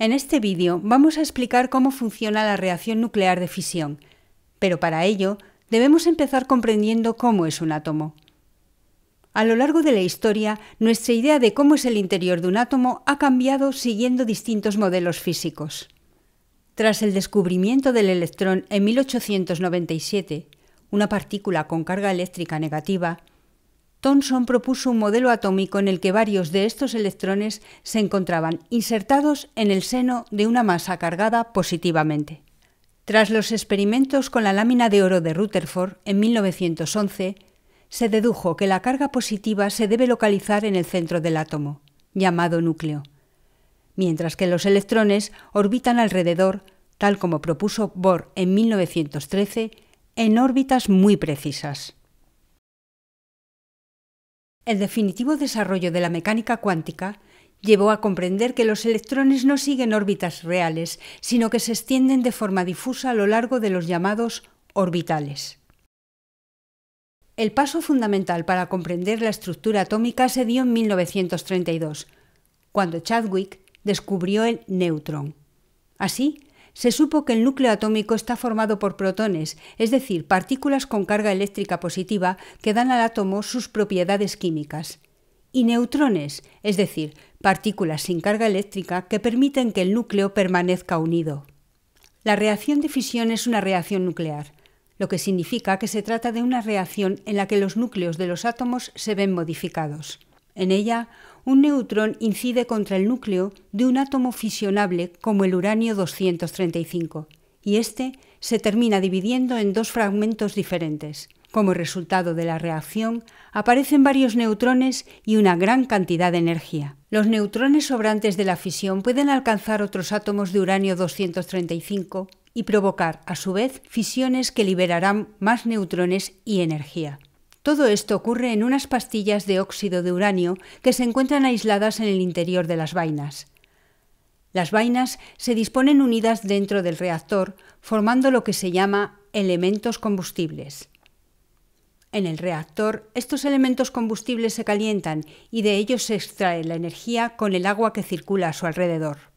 En este vídeo vamos a explicar cómo funciona la reacción nuclear de fisión, pero para ello debemos empezar comprendiendo cómo es un átomo. A lo largo de la historia, nuestra idea de cómo es el interior de un átomo ha cambiado siguiendo distintos modelos físicos. Tras el descubrimiento del electrón en 1897, una partícula con carga eléctrica negativa, Thomson propuso un modelo atómico en el que varios de estos electrones se encontraban insertados en el seno de una masa cargada positivamente. Tras los experimentos con la lámina de oro de Rutherford en 1911, se dedujo que la carga positiva se debe localizar en el centro del átomo, llamado núcleo, mientras que los electrones orbitan alrededor, tal como propuso Bohr en 1913, en órbitas muy precisas. El definitivo desarrollo de la mecánica cuántica llevó a comprender que los electrones no siguen órbitas reales, sino que se extienden de forma difusa a lo largo de los llamados orbitales. El paso fundamental para comprender la estructura atómica se dio en 1932, cuando Chadwick descubrió el neutrón. Así, se supo que el núcleo atómico está formado por protones, es decir, partículas con carga eléctrica positiva que dan al átomo sus propiedades químicas, y neutrones, es decir, partículas sin carga eléctrica que permiten que el núcleo permanezca unido. La reacción de fisión es una reacción nuclear, lo que significa que se trata de una reacción en la que los núcleos de los átomos se ven modificados. En ella, un neutrón incide contra el núcleo de un átomo fisionable como el uranio 235, y este se termina dividiendo en dos fragmentos diferentes. Como resultado de la reacción, aparecen varios neutrones y una gran cantidad de energía. Los neutrones sobrantes de la fisión pueden alcanzar otros átomos de uranio 235 y provocar, a su vez, fisiones que liberarán más neutrones y energía. Todo esto ocurre en unas pastillas de óxido de uranio que se encuentran aisladas en el interior de las vainas. Las vainas se disponen unidas dentro del reactor, formando lo que se llama elementos combustibles. En el reactor, estos elementos combustibles se calientan y de ellos se extrae la energía con el agua que circula a su alrededor.